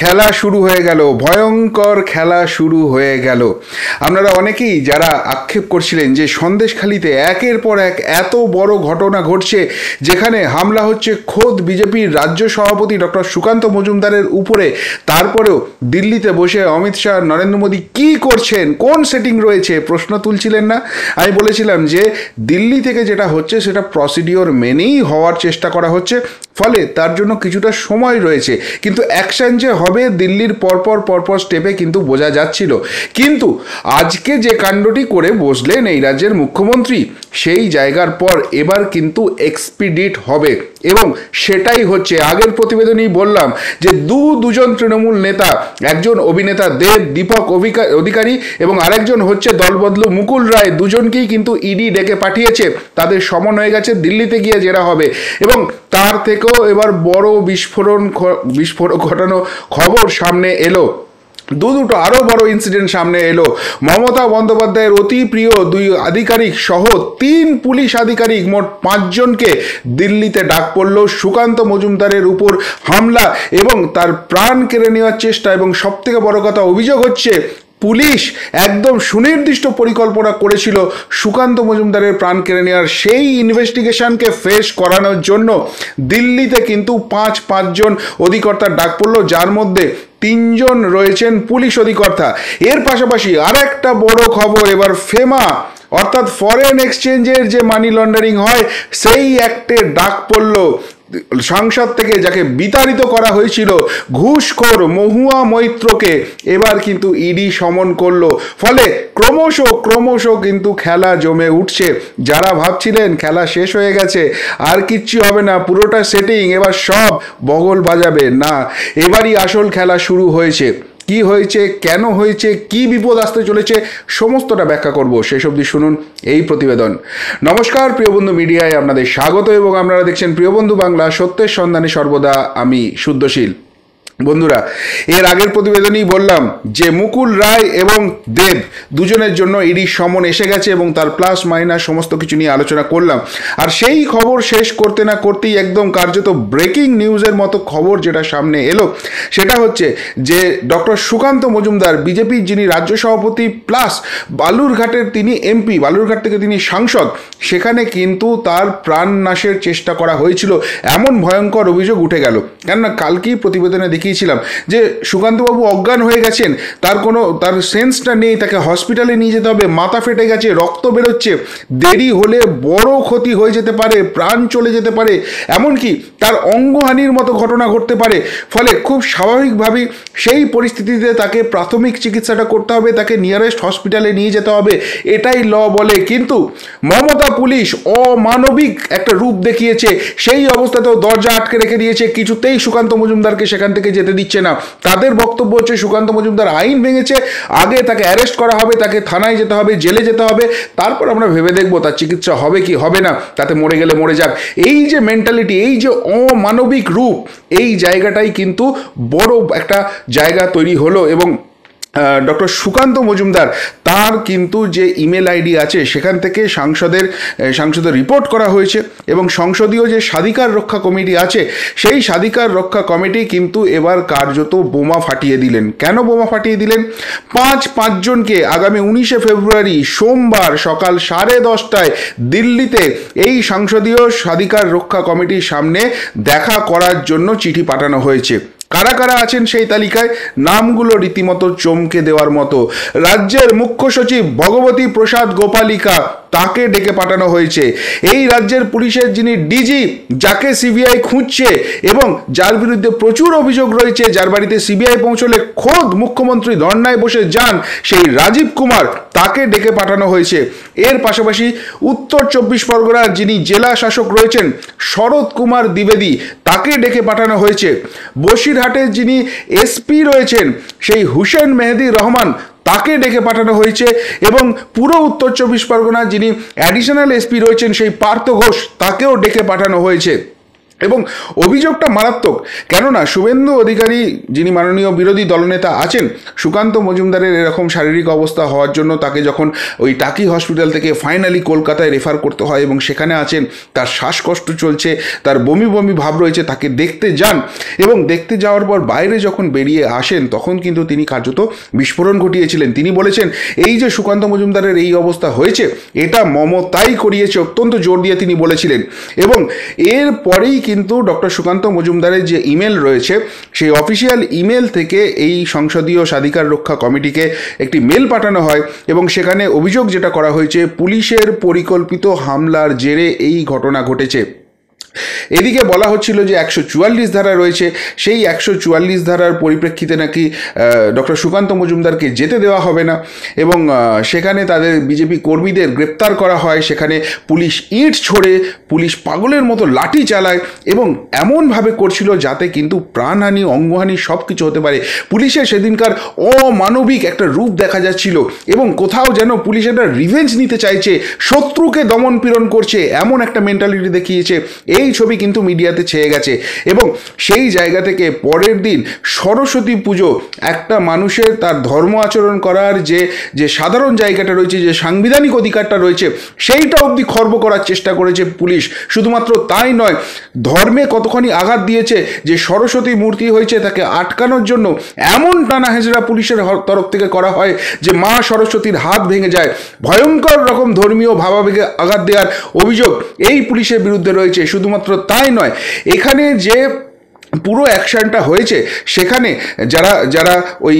খেলা শুরু হয়ে গেল ভয়ঙ্কর খেলা শুরু হয়ে গেল আপনারা অনেকেই যারা আক্ষেপ করছিলেন যে সন্দেশখালিতে একের পর এক এত বড় ঘটনা ঘটছে যেখানে হামলা হচ্ছে খোদ বিজেপির রাজ্য সভাপতি ডক্টর সুকান্ত মজুমদারের উপরে তারপরেও দিল্লিতে বসে অমিত শাহ নরেন্দ্র মোদী কী করছেন কোন সেটিং রয়েছে প্রশ্ন তুলছিলেন না আমি বলেছিলাম যে দিল্লি থেকে যেটা হচ্ছে সেটা প্রসিডিওর মেনেই হওয়ার চেষ্টা করা হচ্ছে ফলে তার জন্য কিছুটা সময় রয়েছে কিন্তু অ্যাকশান যে হবে দিল্লির পরপর পরপর স্টেপে কিন্তু বোঝা যাচ্ছিল কিন্তু আজকে যে কাণ্ডটি করে বসলেন এই রাজ্যের মুখ্যমন্ত্রী সেই জায়গার পর এবার কিন্তু এক্সপিডিট হবে এবং সেটাই হচ্ছে আগের প্রতিবেদনেই বললাম যে দু দুজন তৃণমূল নেতা একজন অভিনেতা দেব দীপক অধিকারী এবং আরেকজন হচ্ছে দলবদলু মুকুল রায় দুজনকেই কিন্তু ইডি e ডেকে পাঠিয়েছে তাদের হয়ে গেছে দিল্লিতে গিয়ে জেরা হবে এবং তার থেকেও এবার বড় বিস্ফোরণ বিস্ফোরক ঘটানো খবর সামনে এলো দু দুটো আরও বড় ইনসিডেন্ট সামনে এলো মমতা বন্দ্যোপাধ্যায়ের অতি প্রিয় দুই আধিকারিক সহ তিন পুলিশ আধিকারিক মোট পাঁচজনকে দিল্লিতে ডাক পড়ল সুকান্ত মজুমদারের উপর হামলা এবং তার প্রাণ কেড়ে নেওয়ার চেষ্টা এবং সবথেকে বড় কথা অভিযোগ হচ্ছে পুলিশ একদম সুনির্দিষ্ট পরিকল্পনা করেছিল সুকান্ত মজুমদারের প্রাণ কেড়ে নেওয়ার সেই ইনভেস্টিগেশনকে ফেস করানোর জন্য দিল্লিতে কিন্তু পাঁচ পাঁচজন অধিকর্তার ডাক পড়ল যার মধ্যে তিনজন রয়েছেন পুলিশ অধিকর্তা এর পাশাপাশি আর একটা বড় খবর এবার ফেমা অর্থাৎ ফরেন এক্সচেঞ্জের যে মানি লন্ডারিং হয় সেই অ্যাক্টে ডাক পড়ল সংসদ থেকে যাকে বিতাড়িত করা হয়েছিল ঘুষখোর মহুয়া মৈত্রকে এবার কিন্তু ইডি সমন করল ফলে ক্রমশ ক্রমশ কিন্তু খেলা জমে উঠছে যারা ভাবছিলেন খেলা শেষ হয়ে গেছে আর কিচ্ছু হবে না পুরোটা সেটিং এবার সব বগল বাজাবে না এবারই আসল খেলা শুরু হয়েছে কি হয়েছে কেন হয়েছে কি বিপদ আসতে চলেছে সমস্তটা ব্যাখ্যা করব সেই সবদি শুনুন এই প্রতিবেদন নমস্কার প্রিয় বন্ধু মিডিয়ায় আপনাদের স্বাগত এবং আপনারা দেখছেন প্রিয় বন্ধু বাংলা সত্যের সন্ধানে সর্বদা আমি শুদ্ধশীল বন্ধুরা এর আগের প্রতিবেদনেই বললাম যে মুকুল রায় এবং দেব দুজনের জন্য ইডি সমন এসে গেছে এবং তার প্লাস মাইনাস সমস্ত কিছু নিয়ে আলোচনা করলাম আর সেই খবর শেষ করতে না করতেই একদম কার্যত ব্রেকিং নিউজের মতো খবর যেটা সামনে এলো সেটা হচ্ছে যে ডক্টর সুকান্ত মজুমদার বিজেপি যিনি রাজ্য সভাপতি প্লাস বালুরঘাটের তিনি এমপি বালুরঘাট থেকে তিনি সাংসদ সেখানে কিন্তু তার প্রাণ নাশের চেষ্টা করা হয়েছিল এমন ভয়ঙ্কর অভিযোগ উঠে গেল কেননা কালকেই প্রতিবেদনে দেখি দেখিয়েছিলাম যে সুকান্তবাবু অজ্ঞান হয়ে গেছেন তার কোনো তার সেন্সটা নেই তাকে হসপিটালে নিয়ে যেতে হবে মাথা ফেটে গেছে রক্ত বেরোচ্ছে দেরি হলে বড় ক্ষতি হয়ে যেতে পারে প্রাণ চলে যেতে পারে এমনকি তার অঙ্গহানির মতো ঘটনা ঘটতে পারে ফলে খুব স্বাভাবিকভাবেই সেই পরিস্থিতিতে তাকে প্রাথমিক চিকিৎসাটা করতে হবে তাকে নিয়ারেস্ট হসপিটালে নিয়ে যেতে হবে এটাই ল বলে কিন্তু মমতা পুলিশ অমানবিক একটা রূপ দেখিয়েছে সেই অবস্থাতেও দরজা আটকে রেখে দিয়েছে কিছুতেই সুকান্ত মজুমদারকে সেখান থেকে যেতে দিচ্ছে না তাদের বক্তব্য হচ্ছে সুকান্ত মজুমদার আইন ভেঙেছে আগে তাকে অ্যারেস্ট করা হবে তাকে থানায় যেতে হবে জেলে যেতে হবে তারপর আমরা ভেবে দেখবো তার চিকিৎসা হবে কি হবে না তাতে মরে গেলে মরে যাক এই যে মেন্টালিটি এই যে অমানবিক রূপ এই জায়গাটাই কিন্তু বড় একটা জায়গা তৈরি হলো এবং ডক্টর সুকান্ত মজুমদার তার কিন্তু যে ইমেল আইডি আছে সেখান থেকে সাংসদের সাংসদের রিপোর্ট করা হয়েছে এবং সংসদীয় যে স্বাধিকার রক্ষা কমিটি আছে সেই স্বাধিকার রক্ষা কমিটি কিন্তু এবার কার্যত বোমা ফাটিয়ে দিলেন কেন বোমা ফাটিয়ে দিলেন পাঁচ পাঁচজনকে আগামী উনিশে ফেব্রুয়ারি সোমবার সকাল সাড়ে দশটায় দিল্লিতে এই সংসদীয় স্বাধিকার রক্ষা কমিটির সামনে দেখা করার জন্য চিঠি পাঠানো হয়েছে কারা কারা আছেন সেই তালিকায় নামগুলো রীতিমতো চমকে দেওয়ার মতো রাজ্যের মুখ্য সচিব ভগবতী প্রসাদ গোপালিকা তাকে ডেকে পাঠানো হয়েছে এই রাজ্যের পুলিশের যিনি ডিজি যাকে সিবিআই খুঁজছে এবং যার বিরুদ্ধে প্রচুর অভিযোগ রয়েছে যার বাড়িতে সিবিআই পৌঁছলে খোদ মুখ্যমন্ত্রী ধর্নায় বসে যান সেই রাজীব কুমার তাকে ডেকে পাঠানো হয়েছে এর পাশাপাশি উত্তর চব্বিশ পরগনার যিনি জেলা শাসক রয়েছেন শরৎ কুমার দ্বিবেদী তাকে ডেকে পাঠানো হয়েছে বসিরহাটের যিনি এসপি রয়েছেন সেই হুসেন মেহেদি রহমান তাকে ডেকে পাঠানো হয়েছে এবং পুরো উত্তর চব্বিশ পরগনা যিনি অ্যাডিশনাল এসপি রয়েছেন সেই পার্থ ঘোষ তাকেও ডেকে পাঠানো হয়েছে এবং অভিযোগটা মারাত্মক কেননা শুভেন্দু অধিকারী যিনি মাননীয় বিরোধী দলনেতা আছেন সুকান্ত মজুমদারের এরকম শারীরিক অবস্থা হওয়ার জন্য তাকে যখন ওই টাকি হসপিটাল থেকে ফাইনালি কলকাতায় রেফার করতে হয় এবং সেখানে আছেন তার শ্বাসকষ্ট চলছে তার বমি বমি ভাব রয়েছে তাকে দেখতে যান এবং দেখতে যাওয়ার পর বাইরে যখন বেরিয়ে আসেন তখন কিন্তু তিনি কার্যত বিস্ফোরণ ঘটিয়েছিলেন তিনি বলেছেন এই যে সুকান্ত মজুমদারের এই অবস্থা হয়েছে এটা মমতাই করিয়েছে অত্যন্ত জোর দিয়ে তিনি বলেছিলেন এবং এর পরেই কিন্তু ডক্টর সুকান্ত মজুমদারের যে ইমেল রয়েছে সেই অফিসিয়াল ইমেল থেকে এই সংসদীয় স্বাধিকার রক্ষা কমিটিকে একটি মেল পাঠানো হয় এবং সেখানে অভিযোগ যেটা করা হয়েছে পুলিশের পরিকল্পিত হামলার জেরে এই ঘটনা ঘটেছে এদিকে বলা হচ্ছিল যে একশো চুয়াল্লিশ ধারা রয়েছে সেই একশো চুয়াল্লিশ ধারার পরিপ্রেক্ষিতে নাকি ডক্টর সুকান্ত মজুমদারকে যেতে দেওয়া হবে না এবং সেখানে তাদের বিজেপি কর্মীদের গ্রেপ্তার করা হয় সেখানে পুলিশ ইট ছড়ে পুলিশ পাগলের মতো লাঠি চালায় এবং এমনভাবে করছিল যাতে কিন্তু প্রাণহানি অঙ্গহানি সব কিছু হতে পারে পুলিশের সেদিনকার অমানবিক একটা রূপ দেখা যাচ্ছিল এবং কোথাও যেন পুলিশ একটা রিভেঞ্জ নিতে চাইছে শত্রুকে দমন পীড়ন করছে এমন একটা মেন্টালিটি দেখিয়েছে এই ছবি কিন্তু মিডিয়াতে ছেয়ে গেছে এবং সেই জায়গা থেকে পরের দিন সরস্বতী পুজো একটা মানুষের তার ধর্ম আচরণ করার যে যে সাধারণ জায়গাটা রয়েছে যে সাংবিধানিক অধিকারটা রয়েছে সেইটা অবধি খর্ব করার চেষ্টা করেছে পুলিশ শুধুমাত্র তাই নয় ধর্মে কতখানি আঘাত দিয়েছে যে সরস্বতী মূর্তি হয়েছে তাকে আটকানোর জন্য এমন টানা হেজরা পুলিশের তরফ থেকে করা হয় যে মা সরস্বতীর হাত ভেঙে যায় ভয়ঙ্কর রকম ধর্মীয় ভাবাবেগে আঘাত দেওয়ার অভিযোগ এই পুলিশের বিরুদ্ধে রয়েছে শুধু শুধুমাত্র তাই নয় এখানে যে পুরো অ্যাকশানটা হয়েছে সেখানে যারা যারা ওই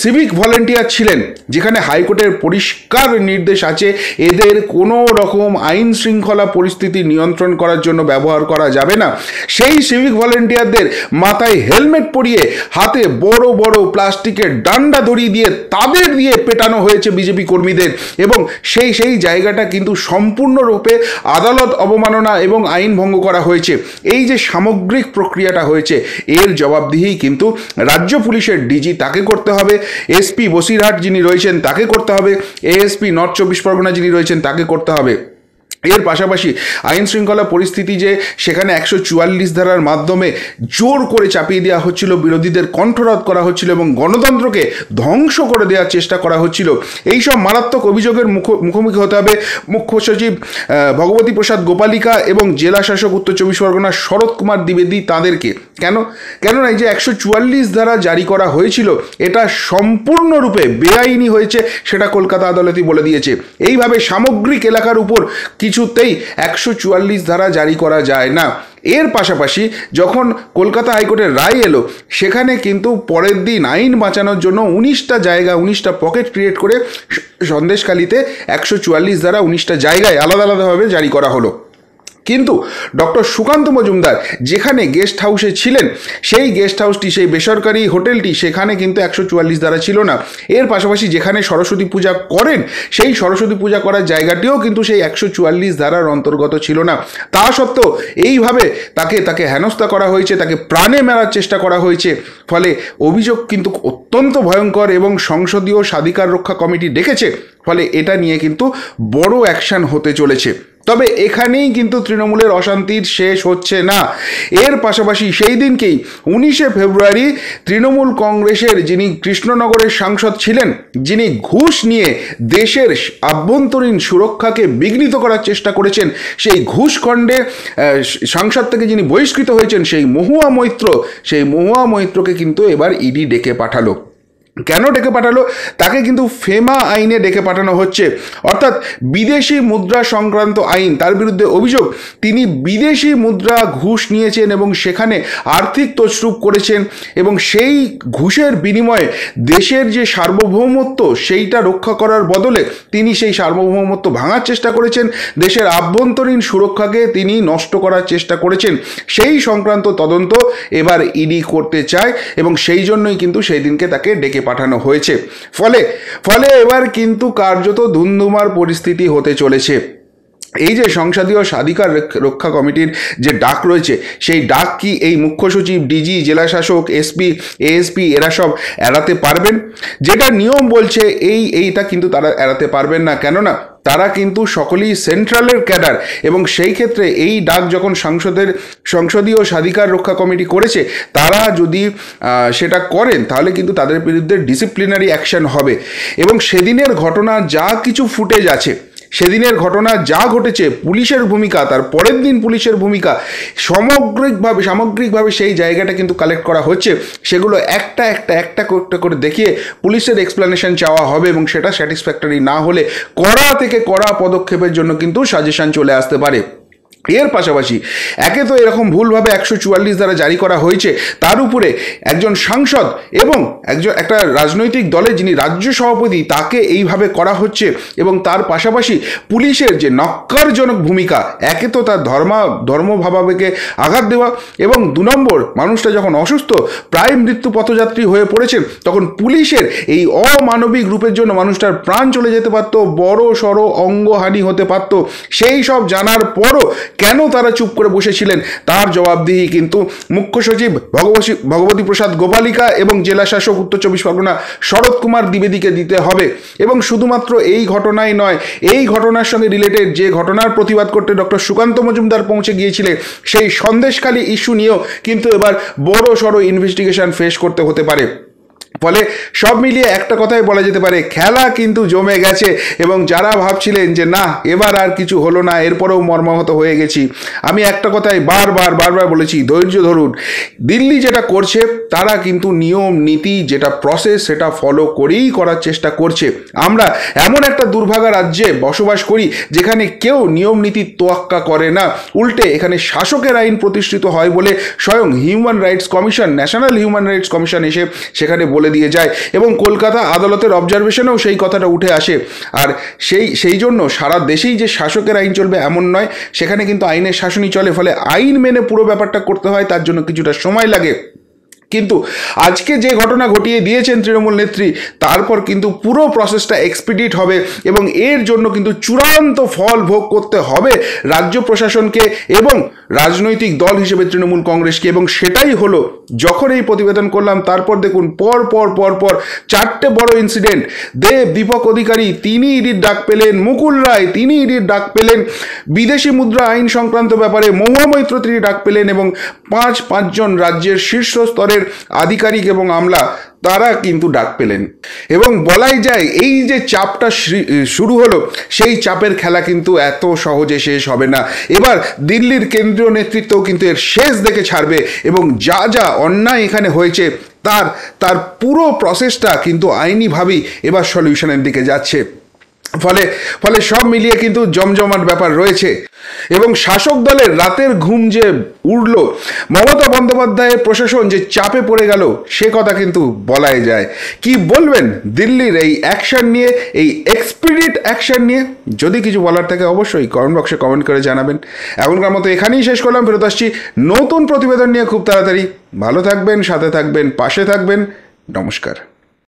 সিভিক ভলেন্টিয়ার ছিলেন যেখানে হাইকোর্টের পরিষ্কার নির্দেশ আছে এদের কোনো রকম আইন শৃঙ্খলা পরিস্থিতি নিয়ন্ত্রণ করার জন্য ব্যবহার করা যাবে না সেই সিভিক ভলেন্টিয়ারদের মাথায় হেলমেট পরিয়ে হাতে বড় বড় প্লাস্টিকের ডান্ডা ধরিয়ে দিয়ে তাদের দিয়ে পেটানো হয়েছে বিজেপি কর্মীদের এবং সেই সেই জায়গাটা কিন্তু সম্পূর্ণরূপে আদালত অবমাননা এবং আইন ভঙ্গ করা হয়েছে এই যে সামগ্রিক প্রক্রিয়াটা হয়েছে এর জবাবদিহি কিন্তু রাজ্য পুলিশের ডিজি তাকে করতে হবে এসপি বসিরহাট যিনি রয়েছেন তাকে করতে হবে এএসপি নর্থ চব্বিশ পরগনা যিনি রয়েছেন তাকে করতে হবে এর পাশাপাশি আইন শৃঙ্খলা পরিস্থিতি যে সেখানে একশো চুয়াল্লিশ ধারার মাধ্যমে জোর করে চাপিয়ে দেওয়া হচ্ছিল বিরোধীদের কণ্ঠরোধ করা হচ্ছিল এবং গণতন্ত্রকে ধ্বংস করে দেওয়ার চেষ্টা করা হচ্ছিল এই সব মারাত্মক অভিযোগের মুখ মুখোমুখি হতে হবে মুখ্য সচিব ভগবতী প্রসাদ গোপালিকা এবং জেলা শাসক উত্তর চব্বিশ পরগনার শরৎ কুমার দ্বিবেদী তাদেরকে কেন কেননা এই যে একশো চুয়াল্লিশ ধারা জারি করা হয়েছিল এটা সম্পূর্ণরূপে বেআইনি হয়েছে সেটা কলকাতা আদালতই বলে দিয়েছে এইভাবে সামগ্রিক এলাকার উপর কিছু কিছুতেই একশো চুয়াল্লিশ ধারা জারি করা যায় না এর পাশাপাশি যখন কলকাতা হাইকোর্টের রায় এলো সেখানে কিন্তু পরের দিন আইন বাঁচানোর জন্য উনিশটা জায়গা উনিশটা পকেট ক্রিয়েট করে সন্দেশখালিতে একশো চুয়াল্লিশ ধারা উনিশটা জায়গায় আলাদা আলাদাভাবে জারি করা হলো কিন্তু ডক্টর সুকান্ত মজুমদার যেখানে গেস্ট হাউসে ছিলেন সেই গেস্ট হাউসটি সেই বেসরকারি হোটেলটি সেখানে কিন্তু একশো চুয়াল্লিশ দ্বারা ছিল না এর পাশাপাশি যেখানে সরস্বতী পূজা করেন সেই সরস্বতী পূজা করার জায়গাটিও কিন্তু সেই একশো চুয়াল্লিশ ধারার অন্তর্গত ছিল না তা সত্ত্বেও এইভাবে তাকে তাকে হেনস্থা করা হয়েছে তাকে প্রাণে মেরার চেষ্টা করা হয়েছে ফলে অভিযোগ কিন্তু অত্যন্ত ভয়ঙ্কর এবং সংসদীয় স্বাধিকার রক্ষা কমিটি ডেকেছে ফলে এটা নিয়ে কিন্তু বড় অ্যাকশান হতে চলেছে তবে এখানেই কিন্তু তৃণমূলের অশান্তির শেষ হচ্ছে না এর পাশাপাশি সেই দিনকেই উনিশে ফেব্রুয়ারি তৃণমূল কংগ্রেসের যিনি কৃষ্ণনগরের সাংসদ ছিলেন যিনি ঘুষ নিয়ে দেশের আভ্যন্তরীণ সুরক্ষাকে বিঘ্নিত করার চেষ্টা করেছেন সেই ঘুষখণ্ডে সাংসদ থেকে যিনি বহিষ্কৃত হয়েছেন সেই মহুয়া মৈত্র সেই মহুয়া মৈত্রকে কিন্তু এবার ইডি ডেকে পাঠালো কেন ডেকে পাঠালো তাকে কিন্তু ফেমা আইনে ডেকে পাঠানো হচ্ছে অর্থাৎ বিদেশি মুদ্রা সংক্রান্ত আইন তার বিরুদ্ধে অভিযোগ তিনি বিদেশি মুদ্রা ঘুষ নিয়েছেন এবং সেখানে আর্থিক তছরূপ করেছেন এবং সেই ঘুষের বিনিময়ে দেশের যে সার্বভৌমত্ব সেইটা রক্ষা করার বদলে তিনি সেই সার্বভৌমত্ব ভাঙার চেষ্টা করেছেন দেশের আভ্যন্তরীণ সুরক্ষাকে তিনি নষ্ট করার চেষ্টা করেছেন সেই সংক্রান্ত তদন্ত এবার ইডি করতে চায় এবং সেই জন্যই কিন্তু সেই দিনকে তাকে ডেকে পাঠানো হয়েছে ফলে ফলে এবার কিন্তু কার্যত ধুমধুমার পরিস্থিতি হতে চলেছে এই যে সংসদীয় স্বাধিকার রক্ষা কমিটির যে ডাক রয়েছে সেই ডাক কি এই মুখ্য সচিব ডিজি জেলা শাসক এসপি এএসপি এরা সব এড়াতে পারবেন যেটা নিয়ম বলছে এই এইটা কিন্তু তারা এড়াতে পারবেন না কেননা তারা কিন্তু সকলেই সেন্ট্রালের ক্যাডার এবং সেই ক্ষেত্রে এই ডাক যখন সাংসদের সংসদীয় স্বাধিকার রক্ষা কমিটি করেছে তারা যদি সেটা করেন তাহলে কিন্তু তাদের বিরুদ্ধে ডিসিপ্লিনারি অ্যাকশন হবে এবং সেদিনের ঘটনা যা কিছু ফুটেজ আছে সেদিনের ঘটনা যা ঘটেছে পুলিশের ভূমিকা তার পরের দিন পুলিশের ভূমিকা সামগ্রিকভাবে সামগ্রিকভাবে সেই জায়গাটা কিন্তু কালেক্ট করা হচ্ছে সেগুলো একটা একটা একটা একটা করে দেখিয়ে পুলিশের এক্সপ্লানেশন চাওয়া হবে এবং সেটা স্যাটিসফ্যাক্টরি না হলে কড়া থেকে কড়া পদক্ষেপের জন্য কিন্তু সাজেশান চলে আসতে পারে এর পাশাপাশি একে তো এরকম ভুলভাবে একশো চুয়াল্লিশ দ্বারা জারি করা হয়েছে তার উপরে একজন সাংসদ এবং একজন একটা রাজনৈতিক দলে যিনি রাজ্য সভাপতি তাকে এইভাবে করা হচ্ছে এবং তার পাশাপাশি পুলিশের যে নক্কারজনক ভূমিকা একে তো তার ধর্মা ধর্মভাবাবেকে আঘাত দেওয়া এবং দু নম্বর মানুষটা যখন অসুস্থ প্রায় মৃত্যু পথযাত্রী হয়ে পড়েছে তখন পুলিশের এই অমানবিক রূপের জন্য মানুষটার প্রাণ চলে যেতে পারতো বড় সড়ো অঙ্গহানি হতে পারত সেই সব জানার পরও কেন তারা চুপ করে বসেছিলেন তার জবাবদিহি কিন্তু মুখ্য সচিব ভগবতী ভগবতী প্রসাদ গোপালিকা এবং জেলা শাসক উত্তর চব্বিশ পরগনা শরৎ কুমার দ্বিবেদীকে দিতে হবে এবং শুধুমাত্র এই ঘটনাই নয় এই ঘটনার সঙ্গে রিলেটেড যে ঘটনার প্রতিবাদ করতে ডক্টর সুকান্ত মজুমদার পৌঁছে গিয়েছিলেন সেই সন্দেশখালী ইস্যু নিয়েও কিন্তু এবার বড় সড়ো ইনভেস্টিগেশন ফেস করতে হতে পারে ফলে সব মিলিয়ে একটা কথাই বলা যেতে পারে খেলা কিন্তু জমে গেছে এবং যারা ভাবছিলেন যে না এবার আর কিছু হলো না এরপরেও মর্মাহত হয়ে গেছি আমি একটা কথাই বারবার বারবার বলেছি ধৈর্য ধরুন দিল্লি যেটা করছে তারা কিন্তু নিয়ম নীতি যেটা প্রসেস সেটা ফলো করেই করার চেষ্টা করছে আমরা এমন একটা দুর্ভাগা রাজ্যে বসবাস করি যেখানে কেউ নিয়ম নীতি তোয়াক্কা করে না উল্টে এখানে শাসকের আইন প্রতিষ্ঠিত হয় বলে স্বয়ং human rights commission national human rights commission এসে সেখানে বলে দিয়ে যায় এবং কলকাতা আদালতের অবজারভেশনেও সেই কথাটা উঠে আসে আর সেই সেই জন্য সারা দেশেই যে শাসকের আইন চলবে এমন নয় সেখানে কিন্তু আইনের শাসনই চলে ফলে আইন মেনে পুরো ব্যাপারটা করতে হয় তার জন্য কিছুটা সময় লাগে কিন্তু আজকে যে ঘটনা ঘটিয়ে দিয়েছেন তৃণমূল নেত্রী তারপর কিন্তু পুরো প্রসেসটা এক্সপিডিট হবে এবং এর জন্য কিন্তু চূড়ান্ত ফল ভোগ করতে হবে রাজ্য প্রশাসনকে এবং রাজনৈতিক দল হিসেবে তৃণমূল কংগ্রেসকে এবং সেটাই হলো যখন এই প্রতিবেদন করলাম তারপর দেখুন পর পর পর পর চারটে বড় ইনসিডেন্ট দেব দীপক অধিকারী তিনি ইডির ডাক পেলেন মুকুল রায় তিনি ইডির ডাক পেলেন বিদেশি মুদ্রা আইন সংক্রান্ত ব্যাপারে মহুয়া মৈত্র তিনি ডাক পেলেন এবং পাঁচ পাঁচজন রাজ্যের শীর্ষ স্তরের আধিকারিক এবং আমলা তারা কিন্তু ডাক পেলেন এবং বলাই যায় এই যে চাপটা শুরু হলো সেই চাপের খেলা কিন্তু এত সহজে শেষ হবে না এবার দিল্লির কেন্দ্রীয় নেতৃত্বও কিন্তু এর শেষ দেখে ছাড়বে এবং যা যা অন্যায় এখানে হয়েছে তার তার পুরো প্রসেসটা কিন্তু আইনিভাবেই এবার সলিউশনের দিকে যাচ্ছে ফলে ফলে সব মিলিয়ে কিন্তু জমজমাট ব্যাপার রয়েছে এবং শাসক দলের রাতের ঘুম যে উড়ল মমতা বন্দ্যোপাধ্যায়ের প্রশাসন যে চাপে পড়ে গেল সে কথা কিন্তু বলাই যায় কি বলবেন দিল্লির এই অ্যাকশন নিয়ে এই এক্সপিরিয়েট অ্যাকশন নিয়ে যদি কিছু বলার থাকে অবশ্যই কমেন্ট বক্সে কমেন্ট করে জানাবেন এখনকার মতো এখানেই শেষ করলাম ফেরত আসছি নতুন প্রতিবেদন নিয়ে খুব তাড়াতাড়ি ভালো থাকবেন সাথে থাকবেন পাশে থাকবেন নমস্কার